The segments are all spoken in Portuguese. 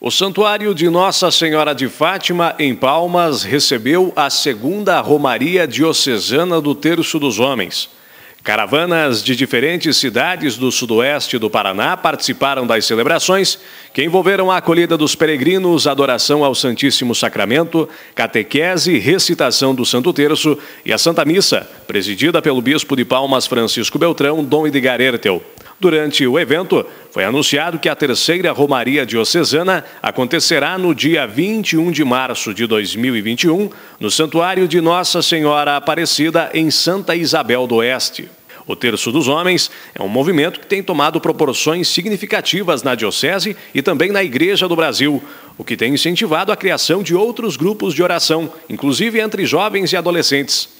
O Santuário de Nossa Senhora de Fátima, em Palmas, recebeu a segunda Romaria Diocesana do Terço dos Homens. Caravanas de diferentes cidades do sudoeste do Paraná participaram das celebrações, que envolveram a acolhida dos peregrinos, adoração ao Santíssimo Sacramento, catequese, recitação do Santo Terço e a Santa Missa, presidida pelo bispo de Palmas Francisco Beltrão, Dom Edgar Ertel. Durante o evento, foi anunciado que a terceira Romaria Diocesana acontecerá no dia 21 de março de 2021, no Santuário de Nossa Senhora Aparecida, em Santa Isabel do Oeste. O Terço dos Homens é um movimento que tem tomado proporções significativas na Diocese e também na Igreja do Brasil, o que tem incentivado a criação de outros grupos de oração, inclusive entre jovens e adolescentes.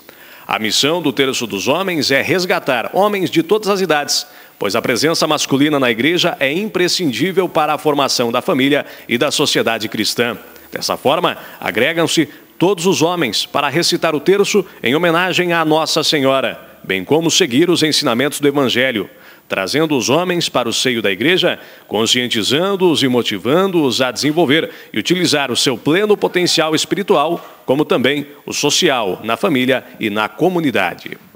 A missão do Terço dos Homens é resgatar homens de todas as idades, pois a presença masculina na igreja é imprescindível para a formação da família e da sociedade cristã. Dessa forma, agregam-se todos os homens para recitar o terço em homenagem à Nossa Senhora, bem como seguir os ensinamentos do Evangelho trazendo os homens para o seio da igreja, conscientizando-os e motivando-os a desenvolver e utilizar o seu pleno potencial espiritual, como também o social, na família e na comunidade.